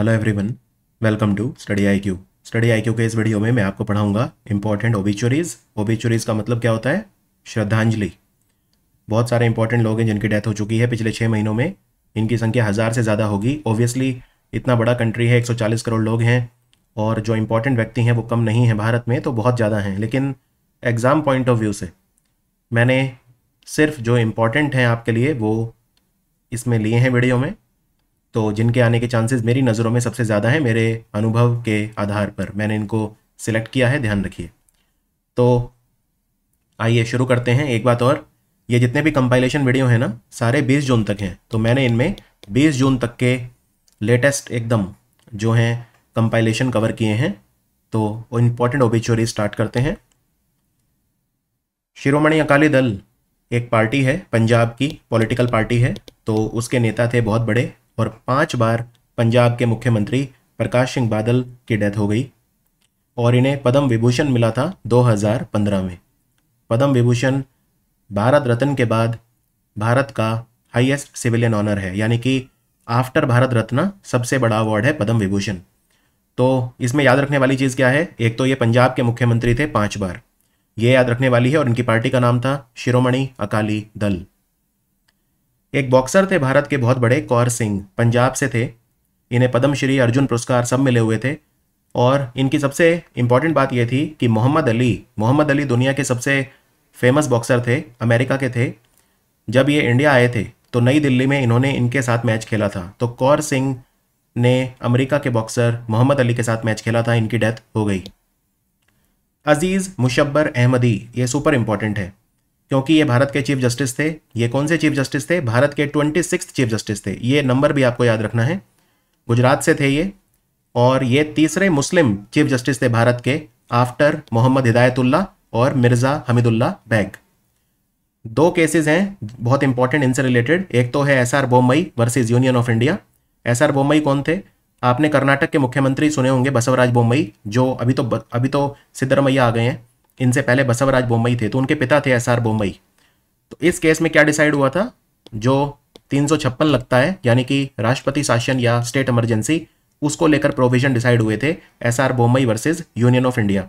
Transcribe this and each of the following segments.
Hello everyone welcome to study I Q study I Q के इस video में मैं आपको पढ़ाऊंगा इंपॉर्टेंट ओबिचुरीज ओबिचुरीज का मतलब क्या होता है श्रद्धांजलि बहुत सारे इंपॉर्टेंट लोग हैं जिनकी डेथ हो चुकी है पिछले छः महीनों में इनकी संख्या हज़ार से ज़्यादा होगी ओब्वियसली इतना बड़ा कंट्री है एक करोड़ लोग हैं और जो इंपॉर्टेंट व्यक्ति हैं वो कम नहीं हैं भारत में तो बहुत ज़्यादा हैं लेकिन एग्ज़ाम पॉइंट ऑफ व्यू से मैंने सिर्फ जो इम्पोर्टेंट हैं आपके लिए वो इसमें लिए हैं वीडियो में तो जिनके आने के चांसेस मेरी नज़रों में सबसे ज़्यादा है मेरे अनुभव के आधार पर मैंने इनको सिलेक्ट किया है ध्यान रखिए तो आइए शुरू करते हैं एक बात और ये जितने भी कंपाइलेशन वीडियो हैं ना सारे 20 जून तक हैं तो मैंने इनमें 20 जून तक के लेटेस्ट एकदम जो हैं कंपाइलेशन कवर किए हैं तो इम्पॉर्टेंट ओबिचोरी स्टार्ट करते हैं शिरोमणि अकाली दल एक पार्टी है पंजाब की पॉलिटिकल पार्टी है तो उसके नेता थे बहुत बड़े और पांच बार पंजाब के मुख्यमंत्री प्रकाश सिंह बादल की डेथ हो गई और इन्हें पद्म विभूषण मिला था 2015 में पद्म विभूषण भारत रत्न के बाद भारत का हाईएस्ट सिविलियन ऑनर है यानी कि आफ्टर भारत रत्न सबसे बड़ा अवार्ड है पद्म विभूषण तो इसमें याद रखने वाली चीज़ क्या है एक तो ये पंजाब के मुख्यमंत्री थे पाँच बार ये याद रखने वाली है और इनकी पार्टी का नाम था शिरोमणि अकाली दल एक बॉक्सर थे भारत के बहुत बड़े कौर सिंह पंजाब से थे इन्हें पद्मश्री अर्जुन पुरस्कार सब मिले हुए थे और इनकी सबसे इम्पॉर्टेंट बात यह थी कि मोहम्मद अली मोहम्मद अली दुनिया के सबसे फेमस बॉक्सर थे अमेरिका के थे जब ये इंडिया आए थे तो नई दिल्ली में इन्होंने इनके साथ मैच खेला था तो कौर सिंह ने अमेरिका के बॉक्सर मोहम्मद अली के साथ मैच खेला था इनकी डेथ हो गई अजीज़ मुशब्बर अहमदी ये सुपर इम्पॉर्टेंट है क्योंकि ये भारत के चीफ जस्टिस थे ये कौन से चीफ जस्टिस थे भारत के ट्वेंटी सिक्स चीफ जस्टिस थे ये नंबर भी आपको याद रखना है गुजरात से थे ये और ये तीसरे मुस्लिम चीफ जस्टिस थे भारत के आफ्टर मोहम्मद हिदायतुल्ला और मिर्ज़ा हमीदुल्ला बैग दो केसेस हैं बहुत इंपॉर्टेंट इनसे रिलेटेड एक तो है S R Bommai versus Union of India S R Bommai कौन थे आपने कर्नाटक के मुख्यमंत्री सुने होंगे बसवराज बोम्बई जो अभी तो अभी तो सिद्धरमैया आ गए हैं इनसे पहले बसवराज बोम्बई थे तो उनके पिता थे एस आर बोम्बई तो इस केस में क्या डिसाइड हुआ था जो तीन लगता है यानी कि राष्ट्रपति शासन या स्टेट इमरजेंसी उसको लेकर प्रोविजन डिसाइड हुए थे S R Bommai versus Union of India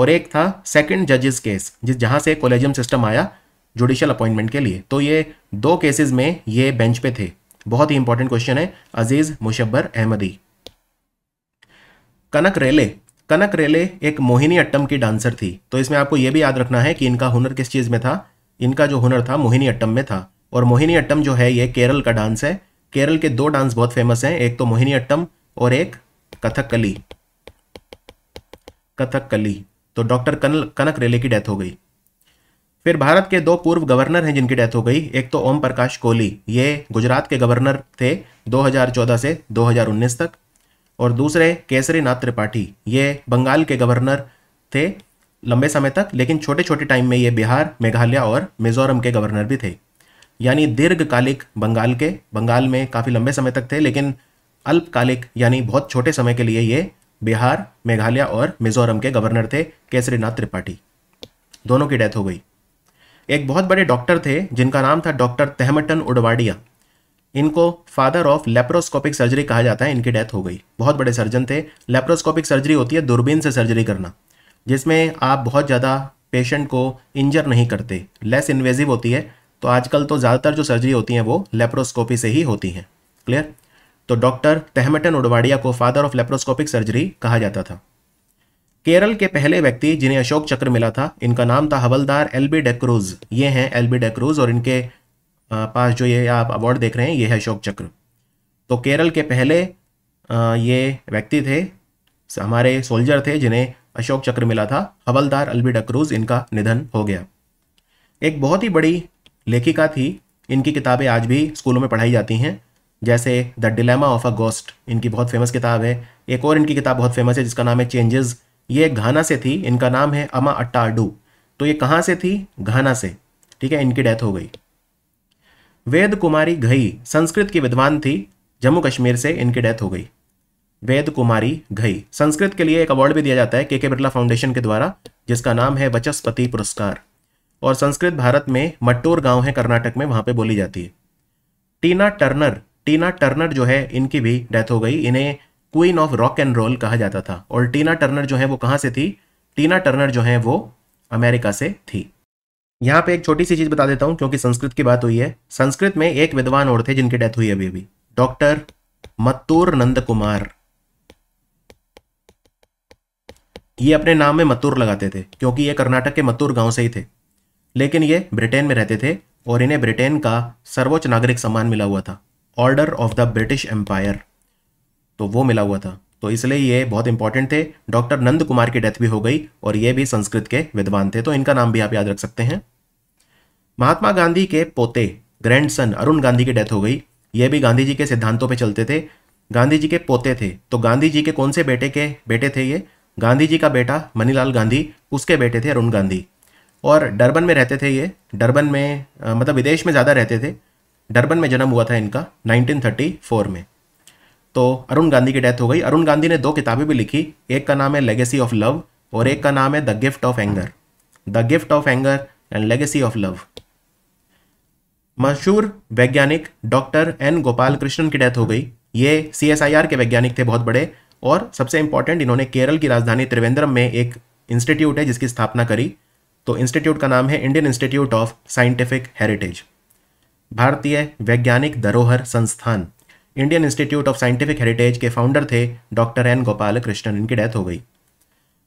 और एक था सेकंड जजेस केस जिस जहां से कोलेजियम सिस्टम आया जुडिशियल अपॉइंटमेंट के लिए तो ये दो केसेस में ये बेंच पे थे बहुत ही इंपॉर्टेंट क्वेश्चन है अजीज मुशब्बर अहमदी कनक रेले कनक रेले एक मोहिनी अट्टम की डांसर थी तो इसमें आपको यह भी याद रखना है कि इनका हुनर किस चीज़ में था इनका जो हुनर था मोहिनी अट्टम में था और मोहिनी अट्टम जो है ये केरल का डांस है केरल के दो डांस बहुत फेमस हैं एक तो मोहिनी अट्टम और एक कथकली कथकली तो डॉक्टर कनक रेले की डेथ हो गई फिर भारत के दो पूर्व गवर्नर हैं जिनकी डेथ हो गई एक तो ओम प्रकाश कोहली ये गुजरात के गवर्नर थे 2014 से 2019 तक और दूसरे केसरीनाथ त्रिपाठी ये बंगाल के गवर्नर थे लंबे समय तक लेकिन छोटे छोटे टाइम में ये बिहार मेघालय और मिजोरम के गवर्नर भी थे यानी दीर्घकालिक बंगाल के बंगाल में काफ़ी लंबे समय तक थे लेकिन अल्पकालिक यानी बहुत छोटे समय के लिए ये बिहार मेघालय और मिजोरम के गवर्नर थे केसरीनाथ त्रिपाठी दोनों की डेथ हो गई एक बहुत बड़े डॉक्टर थे जिनका नाम था डॉक्टर तहमटन उडवाडिया इनको फादर ऑफ लेप्रोस्कोपिक सर्जरी कहा जाता है इनकी डेथ हो गई बहुत बड़े सर्जन थे लेप्रोस्कोपिक सर्जरी होती है दूरबीन से सर्जरी करना जिसमें आप बहुत ज़्यादा पेशेंट को इंजर नहीं करते लेस इन्वेजिव होती है तो आजकल तो ज़्यादातर जो सर्जरी होती हैं वो लेप्रोस्कोपी से ही होती हैं क्लियर तो डॉक्टर तहमटन उडवाड़िया को फादर ऑफ लेप्रोस्कोपिक सर्जरी कहा जाता था केरल के पहले व्यक्ति जिन्हें अशोक चक्र मिला था इनका नाम था हवलदार एल बी डेक्रूज ये हैं एल बी डेक्रूज और इनके पास जो ये आप अवार्ड देख रहे हैं ये है अशोक चक्र तो केरल के पहले ये व्यक्ति थे हमारे सोल्जर थे जिन्हें अशोक चक्र मिला था हवलदार अल्बी डक्रूज इनका निधन हो गया एक बहुत ही बड़ी लेखिका थी इनकी किताबें आज भी स्कूलों में पढ़ाई जाती हैं जैसे the dilemma of a ghost इनकी बहुत फेमस किताब है एक और इनकी किताब बहुत फेमस है जिसका नाम है चेंजेस ये घाना से थी इनका नाम है अमा अट्टा अड्डू तो ये कहाँ से थी घाना से ठीक है इनकी डेथ हो गई वेद कुमारी घई संस्कृत की विद्वान थी जम्मू कश्मीर से इनकी डेथ हो गई वेद कुमारी घई संस्कृत के लिए एक अवार्ड भी दिया जाता है के के बिरला फाउंडेशन के द्वारा जिसका नाम है वचस्पति पुरस्कार और संस्कृत भारत में मट्टूर गांव है कर्नाटक में वहां पे बोली जाती है टीना टर्नर टीना टर्नर जो है इनकी भी डेथ हो गई इन्हें queen of rock and roll कहा जाता था और टीना टर्नर जो है वो कहाँ से थी टीना टर्नर जो है वो अमेरिका से थी यहाँ पे एक छोटी सी चीज़ बता देता हूँ क्योंकि संस्कृत की बात हुई है संस्कृत में एक विद्वान और थे जिनकी डेथ हुई अभी अभी डॉक्टर मत्तूर नंद कुमार ये अपने नाम में मत्तूर लगाते थे क्योंकि ये कर्नाटक के मत्तूर गांव से ही थे लेकिन ये ब्रिटेन में रहते थे और इन्हें ब्रिटेन का सर्वोच्च नागरिक सम्मान मिला हुआ था Order of the British Empire तो वो मिला हुआ था तो इसलिए ये बहुत इंपॉर्टेंट थे डॉक्टर नंद कुमार की डेथ भी हो गई और ये भी संस्कृत के विद्वान थे तो इनका नाम भी आप याद रख सकते हैं महात्मा गांधी के पोते ग्रैंड अरुण गांधी की डेथ हो गई ये भी गांधी जी के सिद्धांतों पर चलते थे गांधी जी के पोते थे तो गांधी जी के कौन से बेटे के बेटे थे ये गांधी जी का बेटा मनीलाल गांधी उसके बेटे थे अरुण गांधी और डरबन में रहते थे ये डरबन में आ, मतलब विदेश में ज़्यादा रहते थे डरबन में जन्म हुआ था इनका 1934 में तो अरुण गांधी की डेथ हो गई अरुण गांधी ने दो किताबें भी लिखी एक का नाम है लेगेसी ऑफ लव और एक का नाम है the gift of anger the gift of anger and legacy of love मशहूर वैज्ञानिक डॉक्टर एन गोपाल कृष्णन की डेथ हो गई ये सी के वैज्ञानिक थे बहुत बड़े और सबसे इंपॉर्टेंट इन्होंने केरल की राजधानी त्रिवेंद्रम में एक इंस्टीट्यूट है जिसकी स्थापना करी तो इंस्टीट्यूट का नाम है Indian Institute of Scientific Heritage भारतीय वैज्ञानिक धरोहर संस्थान Indian Institute of Scientific Heritage के फाउंडर थे डॉक्टर एन गोपाल कृष्णन इनकी डेथ हो गई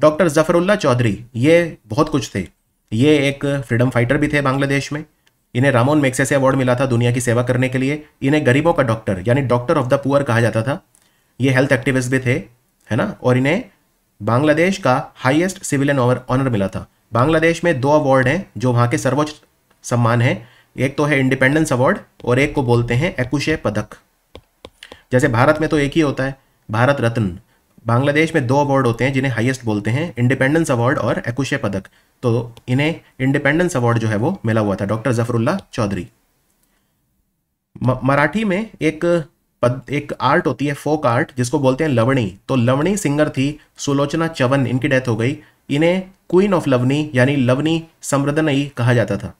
डॉक्टर जफरुल्ला चौधरी ये बहुत कुछ थे ये एक फ्रीडम फाइटर भी थे बांग्लादेश में इन्हें रामोन मैक्सेसे अवार्ड मिला था दुनिया की सेवा करने के लिए इन्हें गरीबों का डॉक्टर यानी डॉक्टर ऑफ द पुअर कहा जाता था ये हेल्थ एक्टिविस्ट भी थे है ना और इन्हें बांग्लादेश का हाईएस्ट सिविलियन ऑनर मिला था बांग्लादेश में दो अवार्ड हैं जो वहाँ के सर्वोच्च सम्मान हैं एक तो है इंडिपेंडेंस अवार्ड और एक को बोलते हैं एकुशे पदक जैसे भारत में तो एक ही होता है भारत रत्न बांग्लादेश में दो अवार्ड होते हैं जिन्हें हाईएस्ट बोलते हैं इंडिपेंडेंस अवार्ड और एकुशे पदक तो इन्हें इंडिपेंडेंस अवार्ड जो है वो मिला हुआ था डॉक्टर जफरुल्ला चौधरी मराठी में एक पद एक आर्ट होती है फोक आर्ट जिसको बोलते हैं लवणी तो लवणी सिंगर थी सुलोचना चवन इनकी डेथ हो गई इन्हें क्वीन ऑफ लवनी यानी लवनी समृदनई कहा जाता था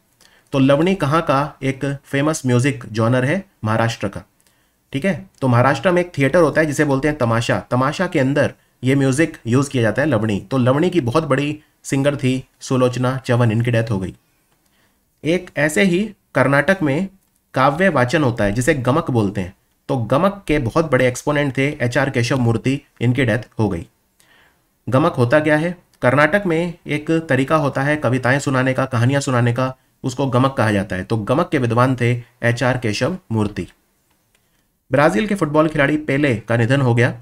तो लवणी कहाँ का एक फेमस म्यूजिक जॉनर है महाराष्ट्र का ठीक है तो महाराष्ट्र में एक थिएटर होता है जिसे बोलते हैं तमाशा तमाशा के अंदर ये म्यूज़िक यूज़ किया जाता है लवणी तो लवणी की बहुत बड़ी सिंगर थी सुलोचना चवन इनकी डेथ हो गई एक ऐसे ही कर्नाटक में काव्य वाचन होता है जिसे गमक बोलते हैं तो गमक के बहुत बड़े एक्सपोनेंट थे एच आर केशव मूर्ति इनकी डेथ हो गई गमक होता क्या है कर्नाटक में एक तरीका होता है कविताएं सुनाने का कहानियां सुनाने का उसको गमक कहा जाता है तो गमक के विद्वान थे H R Keshav Murthy Brazil के फुटबॉल खिलाड़ी पेले का निधन हो गया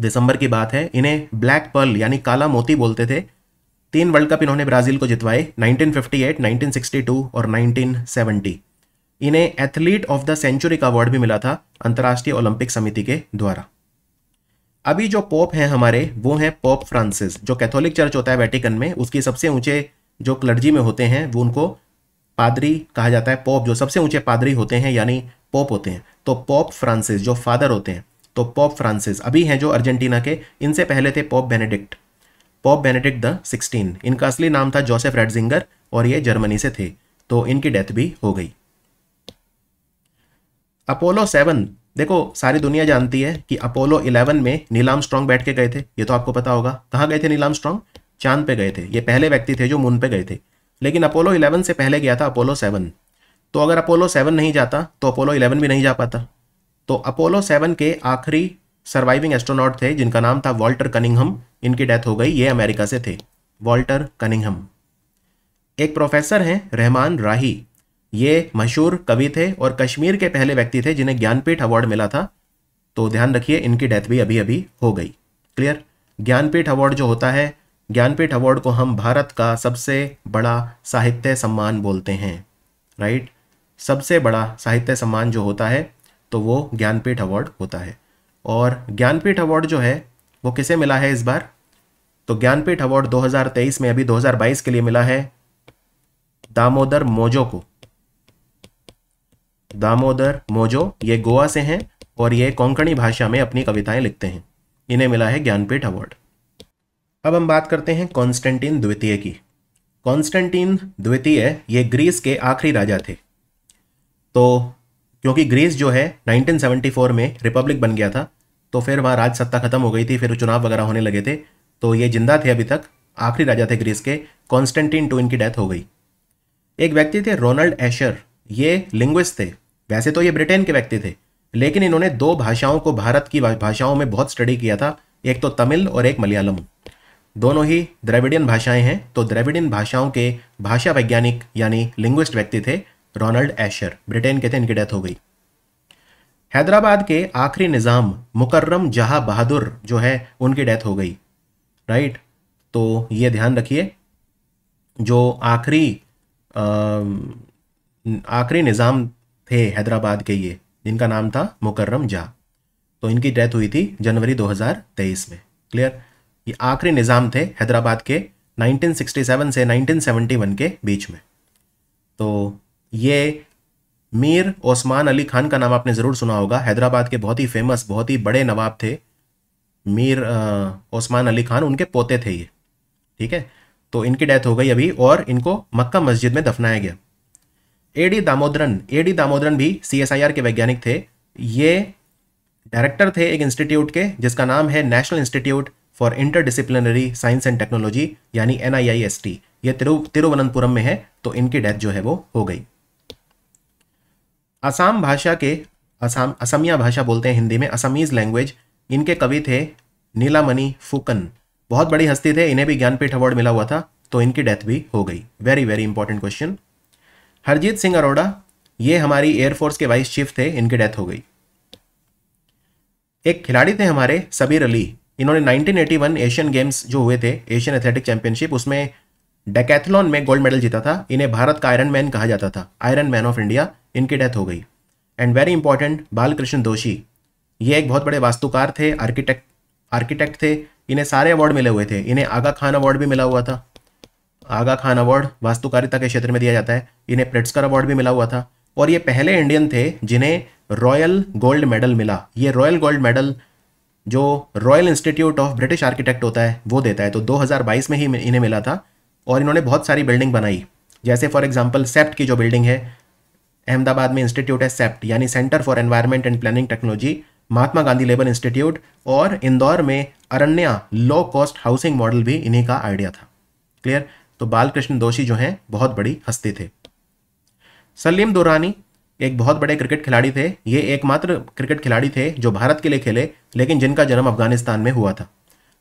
दिसंबर की बात है इन्हें ब्लैक पर्ल यानी काला मोती बोलते थे तीन वर्ल्ड कप इन्होंने ब्राज़ील को जितवाए 1958, 1962 और 1970। इन्हें एथलीट ऑफ द सेंचुरी का अवार्ड भी मिला था अंतर्राष्ट्रीय ओलंपिक समिति के द्वारा अभी जो पोप हैं हमारे वो हैं पोप फ्रांसिस जो कैथोलिक चर्च होता है वेटिकन में उसकी सबसे ऊंचे जो क्लर्जी में होते हैं वो उनको पादरी कहा जाता है पोप जो सबसे ऊंचे पादरी होते हैं यानी पॉप होते हैं तो पॉप फ्रांसिस जो फादर होते हैं तो पॉप फ्रांसिस अभी हैं जो अर्जेंटीना के इनसे पहले थे Pope Benedict Pope Benedict the sixteen इनका असली नाम था जोसेफ रेडजिंगर और ये जर्मनी से थे तो इनकी डेथ भी हो गई अपोलो सेवन देखो सारी दुनिया जानती है कि अपोलो इलेवन में नीलाम स्ट्रॉन्ग बैठ के गए थे ये तो आपको पता होगा कहाँ गए थे नीलाम स्ट्रॉन्ग चांद पे गए थे ये पहले व्यक्ति थे जो मून पे गए थे लेकिन अपोलो इलेवन से पहले गया था अपोलो सेवन तो अगर अपोलो सेवन नहीं जाता तो अपोलो इलेवन भी नहीं जा पाता तो अपोलो सेवन के आखिरी सर्वाइविंग एस्ट्रोनॉट थे जिनका नाम था वॉल्टर कनिंगहम इनकी डेथ हो गई ये अमेरिका से थे वॉल्टर कनिंगहम एक प्रोफेसर हैं रहमान राही ये मशहूर कवि थे और कश्मीर के पहले व्यक्ति थे जिन्हें ज्ञानपीठ अवार्ड मिला था तो ध्यान रखिए इनकी डेथ भी अभी अभी हो गई क्लियर ज्ञानपीठ अवार्ड जो होता है ज्ञानपीठ अवार्ड को हम भारत का सबसे बड़ा साहित्य सम्मान बोलते हैं राइट सबसे बड़ा साहित्य सम्मान जो होता है तो वो ज्ञानपीठ अवार्ड होता है और ज्ञानपीठ अवार्ड जो है वो किसे मिला है इस बार तो ज्ञानपीठ अवार्ड 2023 में अभी 2022 के लिए मिला है दामोदर मोजो को दामोदर मोजो ये गोवा से हैं और ये कोंकणी भाषा में अपनी कविताएं लिखते हैं इन्हें मिला है ज्ञानपीठ अवार्ड अब हम बात करते हैं कॉन्स्टेंटीन द्वितीय की कॉन्स्टेंटीन द्वितीय ये ग्रीस के आखिरी राजा थे तो क्योंकि ग्रीस जो है 1974 में रिपब्लिक बन गया था तो फिर वहाँ राज सत्ता खत्म हो गई थी फिर चुनाव वगैरह होने लगे थे तो ये जिंदा थे अभी तक आखिरी राजा थे ग्रीस के कॉन्स्टेंटीन टू इनकी डेथ हो गई एक व्यक्ति थे रोनल्ड एशर ये लिंग्विस्ट थे वैसे तो ये ब्रिटेन के व्यक्ति थे लेकिन इन्होंने दो भाषाओं को भारत की भाषाओं में बहुत स्टडी किया था एक तो तमिल और एक मलयालम दोनों ही द्रविडियन भाषाएं हैं तो द्रविडियन भाषाओं के भाषा वैज्ञानिक यानी लिंग्विस्ट व्यक्ति थे रोनल्ड एशर ब्रिटेन के थे इनकी डेथ हो गई हैदराबाद के आखिरी निज़ाम मुकर्रम जहाँ बहादुर जो है उनकी डेथ हो गई राइट तो ये ध्यान रखिए जो आखिरी आखिरी निज़ाम थे हैदराबाद के ये जिनका नाम था मुकर्रम जहा तो इनकी डेथ हुई थी जनवरी 2023 में क्लियर ये आखिरी निज़ाम थे हैदराबाद के 1967 से 1971 के बीच में तो ये मीर ओस्मान अली खान का नाम आपने ज़रूर सुना होगा हैदराबाद के बहुत ही फेमस बहुत ही बड़े नवाब थे मीर ओस्मान अली खान उनके पोते थे ये ठीक है तो इनकी डेथ हो गई अभी और इनको मक्का मस्जिद में दफनाया गया एडी दामोदरन एडी दामोदरन भी सीएसआईआर के वैज्ञानिक थे ये डायरेक्टर थे एक इंस्टीट्यूट के जिसका नाम है National Institute for Interdisciplinary Science and Technology यानी एन ये तिरु तिरुवनंतपुरम में है तो इनकी डेथ जो है वो हो गई असम भाषा के असम असमिया भाषा बोलते हैं हिंदी में असमीज लैंग्वेज इनके कवि थे नीलामणि फुकन बहुत बड़ी हस्ती थे इन्हें भी ज्ञानपीठ अवार्ड मिला हुआ था तो इनकी डेथ भी हो गई very very important question Harjeet Singh Arora ये हमारी एयरफोर्स के वाइस चीफ थे इनकी डेथ हो गई एक खिलाड़ी थे हमारे सबीर अली इन्होंने 1981 एशियन गेम्स जो हुए थे एशियन एथलेटिक चैंपियनशिप उसमें डेकैथलॉन में गोल्ड मेडल जीता था इन्हें भारत का आयरन मैन कहा जाता था आयरन मैन ऑफ इंडिया इनकी डेथ हो गई एंड वेरी इंपॉर्टेंट बालकृष्ण दोषी ये एक बहुत बड़े वास्तुकार थे आर्किटेक्ट आर्किटेक्ट थे इन्हें सारे अवार्ड मिले हुए थे इन्हें आगा खान अवार्ड भी मिला हुआ था आगा खान अवार्ड वास्तुकारिता के क्षेत्र में दिया जाता है इन्हें प्रेट्सकर अवार्ड भी मिला हुआ था और ये पहले इंडियन थे जिन्हें रॉयल गोल्ड मेडल मिला ये रॉयल गोल्ड मेडल जो Royal Institute of British architect होता है वो देता है तो 2022 में ही इन्हें मिला था और इन्होंने बहुत सारी बिल्डिंग बनाई जैसे फॉर एग्जाम्पल सेप्ट की जो बिल्डिंग है अहमदाबाद में इंस्टीट्यूट है सेप्ट यानी Centre for Environment and Planning Technology Mahatma Gandhi Labour Institute और इंदौर में Aranya low cost housing model भी इन्हीं का आइडिया था क्लियर तो बालकृष्ण दोषी जो हैं बहुत बड़ी हस्ती थे सलीम दुरानी एक बहुत बड़े क्रिकेट खिलाड़ी थे ये एकमात्र क्रिकेट खिलाड़ी थे जो भारत के लिए खेले लेकिन जिनका जन्म अफगानिस्तान में हुआ था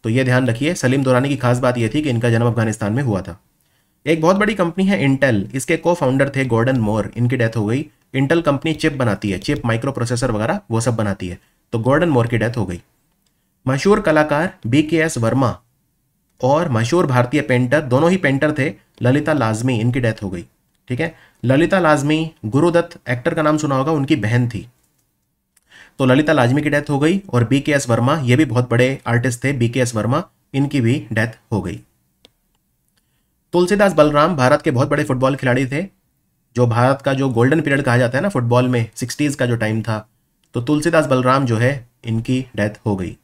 तो यह ध्यान रखिए सलीम दुरानी की खास बात यह थी कि इनका जन्म अफगानिस्तान में हुआ था एक बहुत बड़ी कंपनी है इंटेल इसके को फाउंडर थे गोर्डन मोर इनकी डेथ हो गई इंटेल कंपनी चिप बनाती है चिप माइक्रो प्रोसेसर वगैरह वो सब बनाती है तो गोर्डन मोर की डेथ हो गई मशहूर कलाकार बी के एस वर्मा और मशहूर भारतीय पेंटर दोनों ही पेंटर थे ललिता लाजमी इनकी डेथ हो गई ठीक है ललिता लाजमी गुरुदत्त एक्टर का नाम सुना होगा उनकी बहन थी तो ललिता लाजमी की डेथ हो गई और बी के एस वर्मा ये भी बहुत बड़े आर्टिस्ट थे बी के एस वर्मा इनकी भी डेथ हो गई तुलसीदास बलराम भारत के बहुत बड़े फुटबॉल खिलाड़ी थे जो भारत का जो गोल्डन पीरियड कहा जाता है ना फुटबॉल में सिक्सटीज़ का जो टाइम था तो तुलसीदास बलराम जो है इनकी डेथ हो गई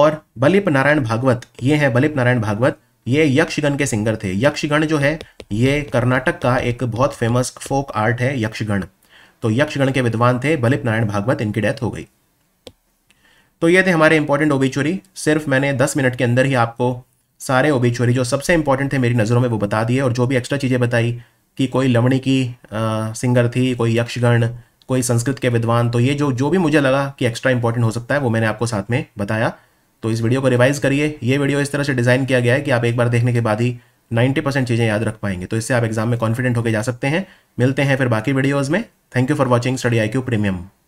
और बलिप नारायण भागवत ये हैं बलिप नारायण भागवत ये यक्षगण के सिंगर थे यक्षगण जो है ये कर्नाटक का एक बहुत फेमस फोक आर्ट है यक्षगण तो यक्षगण के विद्वान थे बलिप नारायण भागवत इनकी डेथ हो गई तो ये थे हमारे इंपॉर्टेंट ओबिचुरी सिर्फ मैंने दस मिनट के अंदर ही आपको सारे ओबीचोरी जो सबसे इंपॉर्टेंट थे मेरी नज़रों में वो बता दिए और जो भी एक्स्ट्रा चीज़ें बताई कि कोई लवणी की आ, सिंगर थी कोई यक्षगण कोई संस्कृत के विद्वान तो ये जो जो भी मुझे लगा कि एक्स्ट्रा इंपॉर्टेंट हो सकता है वो मैंने आपको साथ में बताया तो इस वीडियो को रिवाइज करिए ये वीडियो इस तरह से डिज़ाइन किया गया है कि आप एक बार देखने के बाद ही 90 परसेंट चीज़ें याद रख पाएंगे तो इससे आप एग्जाम में कॉन्फिडेंट होकर जा सकते हैं मिलते हैं फिर बाकी वीडियोज़ में Thank you for watching Study IQ Premium.